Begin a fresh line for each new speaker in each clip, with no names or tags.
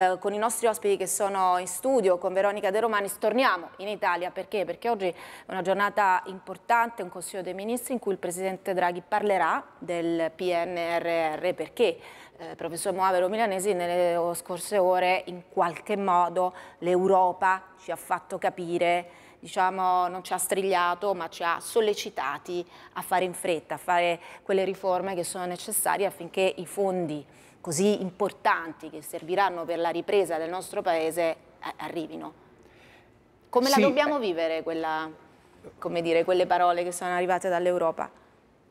Eh, con i nostri ospiti che sono in studio, con Veronica De Romanis, torniamo in Italia. Perché? Perché oggi è una giornata importante, un Consiglio dei Ministri in cui il Presidente Draghi parlerà del PNRR. Perché? Eh, professor Moavero Milanesi, nelle scorse ore in qualche modo l'Europa ci ha fatto capire, diciamo, non ci ha strigliato, ma ci ha sollecitati a fare in fretta, a fare quelle riforme che sono necessarie affinché i fondi così importanti che serviranno per la ripresa del nostro Paese eh, arrivino. Come sì, la dobbiamo vivere quella, dire, quelle parole che sono arrivate dall'Europa?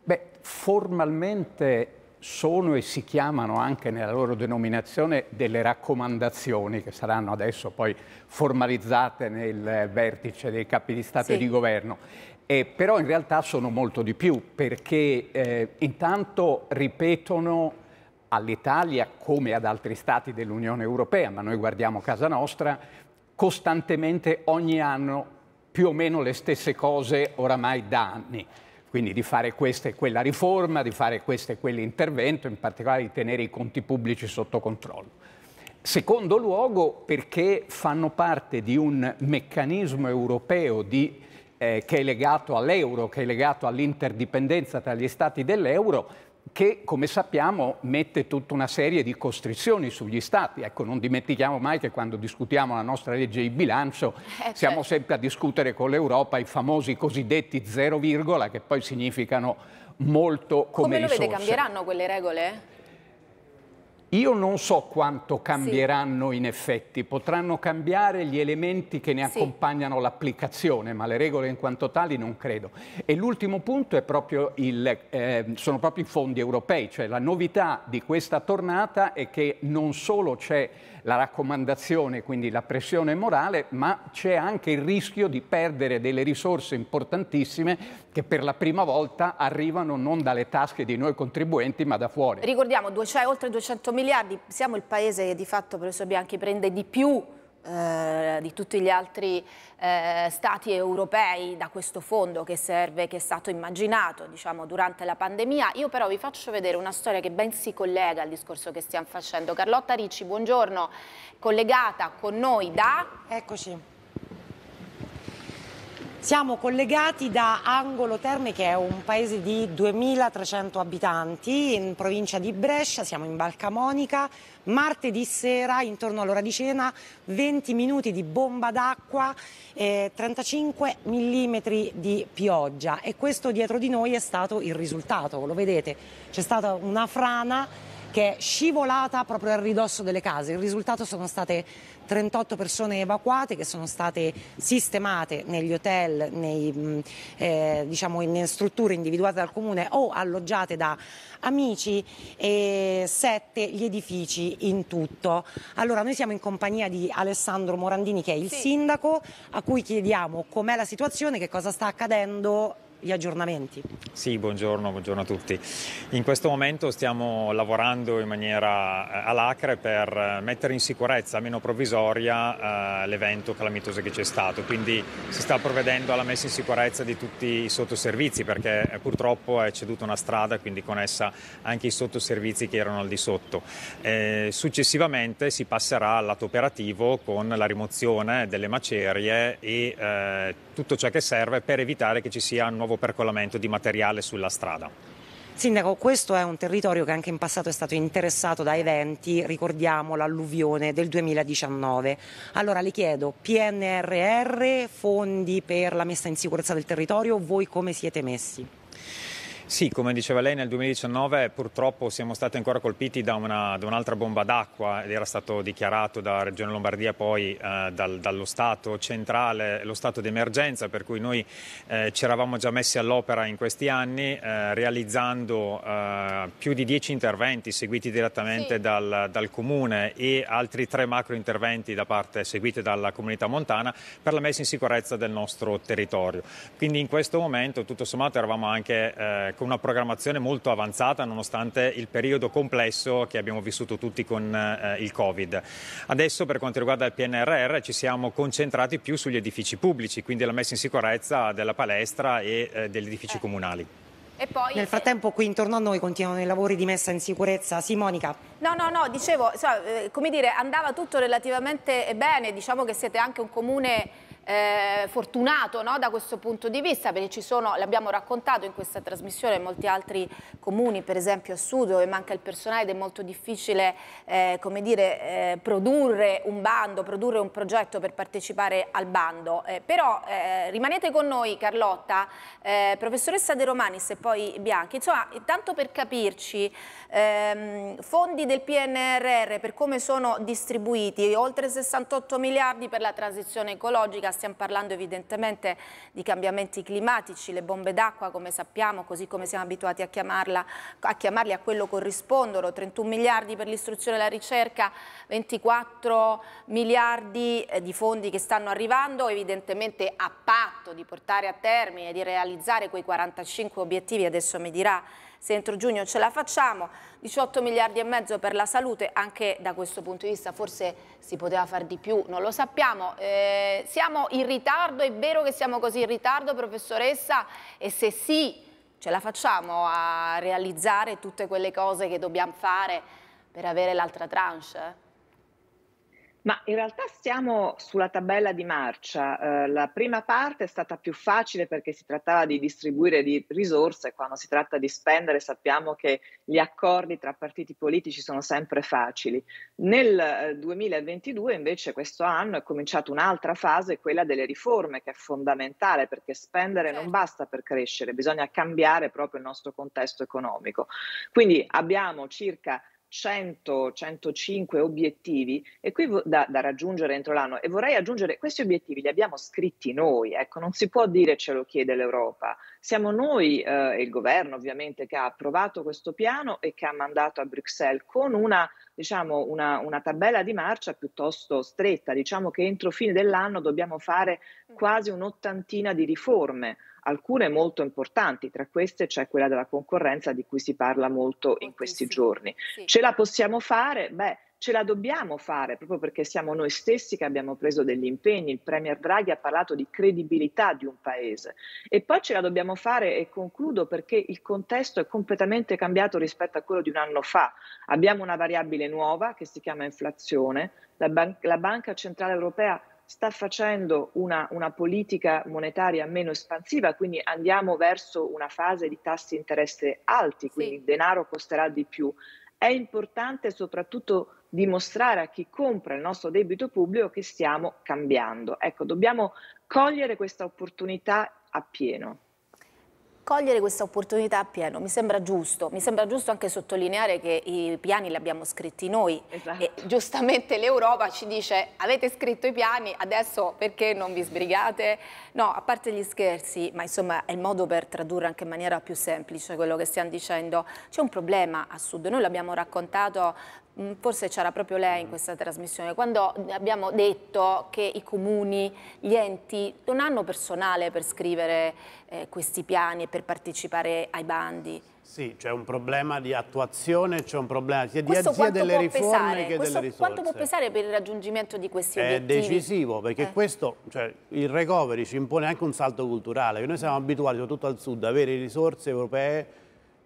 Beh, formalmente sono e si chiamano anche nella loro denominazione delle raccomandazioni che saranno adesso poi formalizzate nel vertice dei capi di Stato sì. e di Governo. Eh, però in realtà sono molto di più perché eh, intanto ripetono all'Italia come ad altri stati dell'Unione Europea, ma noi guardiamo casa nostra, costantemente ogni anno più o meno le stesse cose oramai da anni. Quindi di fare questa e quella riforma, di fare questo e quell'intervento, in particolare di tenere i conti pubblici sotto controllo. Secondo luogo perché fanno parte di un meccanismo europeo di, eh, che è legato all'euro, che è legato all'interdipendenza tra gli stati dell'euro, che come sappiamo mette tutta una serie di costrizioni sugli stati. Ecco, non dimentichiamo mai che quando discutiamo la nostra legge di bilancio eh, certo. siamo certo. sempre a discutere con l'Europa i famosi cosiddetti zero virgola che poi significano molto come Come lo risorse. vede, cambieranno
quelle regole?
Io non so quanto cambieranno sì. in effetti, potranno cambiare gli elementi che ne sì. accompagnano l'applicazione, ma le regole in quanto tali non credo. E l'ultimo punto proprio il, eh, sono proprio i fondi europei, cioè la novità di questa tornata è che non solo c'è la raccomandazione, quindi la pressione morale, ma c'è anche il rischio di perdere delle risorse importantissime che per la prima volta arrivano non dalle tasche di noi contribuenti, ma da fuori.
Ricordiamo, oltre 200 milioni miliardi, siamo il paese che di fatto, professor Bianchi, prende di più eh, di tutti gli altri eh, stati europei da questo fondo che serve, che è stato immaginato diciamo, durante la pandemia. Io però vi faccio vedere una storia che ben si collega al discorso che stiamo facendo. Carlotta Ricci, buongiorno, collegata con noi da... Eccoci.
Siamo collegati da Angolo Terme che è un paese di 2300 abitanti in provincia di Brescia, siamo in Valcamonica, martedì sera intorno all'ora di cena 20 minuti di bomba d'acqua, e 35 mm di pioggia e questo dietro di noi è stato il risultato, lo vedete, c'è stata una frana che è scivolata proprio al ridosso delle case. Il risultato sono state 38 persone evacuate che sono state sistemate negli hotel, nei, mm, eh, diciamo in strutture individuate dal comune o alloggiate da amici e sette gli edifici in tutto. Allora noi siamo in compagnia di Alessandro Morandini che è il sì. sindaco a cui chiediamo com'è la situazione, che cosa sta accadendo gli aggiornamenti.
Sì, buongiorno, buongiorno, a tutti. In questo momento stiamo lavorando in maniera eh, alacre per eh, mettere in sicurezza, almeno provvisoria, eh, l'evento calamitoso che c'è stato. Quindi si sta provvedendo alla messa in sicurezza di tutti i sottoservizi perché purtroppo è ceduta una strada, quindi con essa anche i sottoservizi che erano al di sotto. successivamente si passerà al lato operativo con la rimozione delle macerie e tutto ciò che serve per evitare che ci sia nuovo nuovo percolamento di materiale sulla strada.
Sindaco, questo è un territorio che anche in passato è stato interessato da eventi, ricordiamo l'alluvione del 2019. Allora le chiedo, PNRR, fondi per la messa in sicurezza del territorio, voi come siete messi?
Sì, come diceva lei nel 2019 purtroppo siamo stati ancora colpiti da, una, da un'altra bomba d'acqua ed era stato dichiarato da Regione Lombardia poi eh, dal, dallo Stato centrale lo stato d'emergenza per cui noi eh, ci eravamo già messi all'opera in questi anni eh, realizzando eh, più di dieci interventi seguiti direttamente sì. dal, dal, Comune e altri tre macro interventi da parte seguiti dalla comunità montana per la messa in sicurezza del nostro territorio. Quindi in questo momento tutto sommato eravamo anche eh, con una programmazione molto avanzata nonostante il periodo complesso che abbiamo vissuto tutti con eh, il Covid. Adesso per quanto riguarda il PNRR ci siamo concentrati più sugli edifici pubblici, quindi la messa in sicurezza della palestra e eh, degli edifici eh. comunali.
Poi... Nel frattempo qui intorno a noi continuano i lavori di messa in sicurezza. Sì, Monica?
No, no, no, dicevo, so, eh, come dire, andava tutto relativamente bene, diciamo che siete anche un comune eh, fortunato no, da questo punto di vista perché ci sono, l'abbiamo raccontato in questa trasmissione, molti altri comuni per esempio a sud dove manca il personale ed è molto difficile eh, come dire, eh, produrre un bando, produrre un progetto per partecipare al bando. Eh, però eh, rimanete con noi Carlotta, eh, professoressa De Romanis e poi Bianchi, insomma tanto per capirci ehm, fondi del PNRR per come sono distribuiti, oltre 68 miliardi per la transizione ecologica, stiamo parlando evidentemente di cambiamenti climatici, le bombe d'acqua come sappiamo, così come siamo abituati a, chiamarla, a chiamarli a quello corrispondono, 31 miliardi per l'istruzione e la ricerca, 24 miliardi eh, di fondi che stanno arrivando, evidentemente a patto di portare a termine, e di realizzare quei 45 obiettivi, adesso mi dirà se entro giugno ce la facciamo, 18 miliardi e mezzo per la salute, anche da questo punto di vista forse si poteva fare di più, non lo sappiamo. Eh, siamo in ritardo, è vero che siamo così in ritardo professoressa e se sì ce la facciamo a realizzare tutte quelle cose che dobbiamo fare per avere l'altra tranche?
Ma in realtà siamo sulla tabella di marcia. Eh, la prima parte è stata più facile perché si trattava di distribuire di risorse, quando si tratta di spendere sappiamo che gli accordi tra partiti politici sono sempre facili. Nel 2022 eh, invece questo anno è cominciata un'altra fase, quella delle riforme, che è fondamentale perché spendere non certo. basta per crescere, bisogna cambiare proprio il nostro contesto economico. Quindi abbiamo circa 100-105 obiettivi e qui da, da, raggiungere entro l'anno e vorrei aggiungere questi obiettivi li abbiamo scritti noi, ecco non si può dire ce lo chiede l'Europa, siamo noi eh, e eh, il governo ovviamente che ha approvato questo piano e che ha mandato a Bruxelles con una, diciamo, una, una tabella di marcia piuttosto stretta, diciamo che entro fine dell'anno dobbiamo fare mm. quasi un'ottantina di riforme alcune molto importanti, tra queste c'è quella della concorrenza di cui si parla molto in questi giorni. Ce la possiamo fare? Beh, ce la dobbiamo fare proprio perché siamo noi stessi che abbiamo preso degli impegni. Il Premier Draghi ha parlato di credibilità di un paese e poi ce la dobbiamo fare e concludo perché il contesto è completamente cambiato rispetto a quello di un anno fa. Abbiamo una variabile nuova che si chiama inflazione, la, ban- la Banca Centrale Europea sta facendo una, una, politica monetaria meno espansiva, quindi andiamo verso una fase di tassi di interesse alti, quindi sì. il denaro costerà di più. È importante soprattutto dimostrare a chi compra il nostro debito pubblico che stiamo cambiando. Ecco, dobbiamo cogliere questa opportunità appieno
cogliere questa opportunità a pieno, mi sembra giusto, mi sembra giusto anche sottolineare che i piani li abbiamo scritti noi esatto. e giustamente l'Europa ci dice avete scritto i piani, adesso perché non vi sbrigate? No, a parte gli scherzi, ma insomma è il modo per tradurre anche in maniera più semplice quello che stiamo dicendo, c'è un problema a sud, noi l'abbiamo raccontato Mm, forse c'era proprio lei in questa trasmissione, quando abbiamo detto che i comuni, gli enti non hanno personale per scrivere eh, questi piani e per partecipare ai bandi.
Sì, c'è un problema di attuazione, c'è un problema sia di sia delle riforme pesare? che questo delle risorse. Quanto può pesare
per il raggiungimento di questi obiettivi? È decisivo,
perché eh. questo, cioè, il recovery ci impone anche un salto culturale, che noi siamo abituati, soprattutto al sud, ad avere risorse europee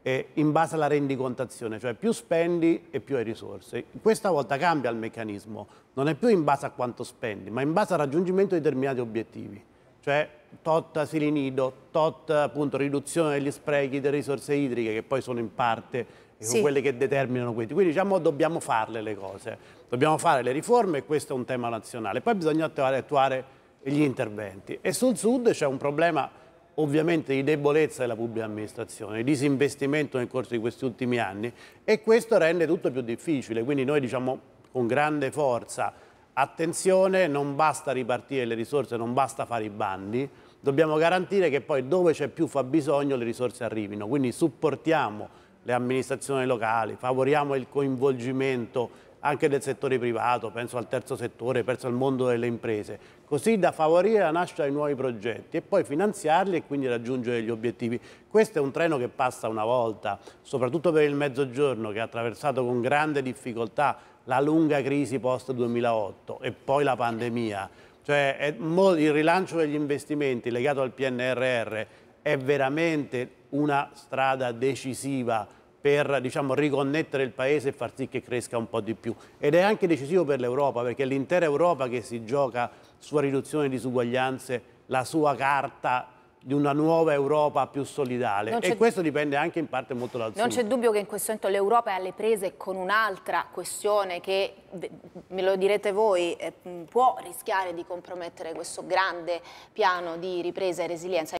eh, in base alla rendicontazione, cioè più spendi e più hai risorse. Questa volta cambia il meccanismo, non è più in base a quanto spendi, ma in base al raggiungimento di determinati obiettivi, cioè tot asili nido, tot appunto riduzione degli sprechi delle risorse idriche che poi sono in parte eh, sì. quelle che determinano questi. Quindi diciamo dobbiamo farle le cose, dobbiamo fare le riforme e questo è un tema nazionale. Poi bisogna attuare, attuare gli interventi. E sul sud c'è un problema ovviamente di debolezza della pubblica amministrazione, di disinvestimento nel corso di questi ultimi anni e questo rende tutto più difficile, quindi noi diciamo con grande forza attenzione, non basta ripartire le risorse, non basta fare i bandi, dobbiamo garantire che poi dove c'è più fabbisogno le risorse arrivino, quindi supportiamo le amministrazioni locali, favoriamo il coinvolgimento anche del settore privato, penso al terzo settore, penso al mondo delle imprese, così da favorire la nascita di nuovi progetti e poi finanziarli e quindi raggiungere gli obiettivi. Questo è un treno che passa una volta, soprattutto per il mezzogiorno che ha attraversato con grande difficoltà la lunga crisi post 2008 e poi la pandemia. Cioè il rilancio degli investimenti legato al PNRR è veramente una strada decisiva per diciamo, riconnettere il paese e far sì che cresca un po' di più. Ed è anche decisivo per l'Europa, perché è l'intera Europa che si gioca sulla riduzione di disuguaglianze, la sua carta di una nuova Europa più solidale e questo dipende anche in parte molto dal non Non c'è
dubbio che in questo momento l'Europa è alle prese con un'altra questione che, me lo direte voi, eh, può rischiare di compromettere questo grande piano di ripresa e resilienza.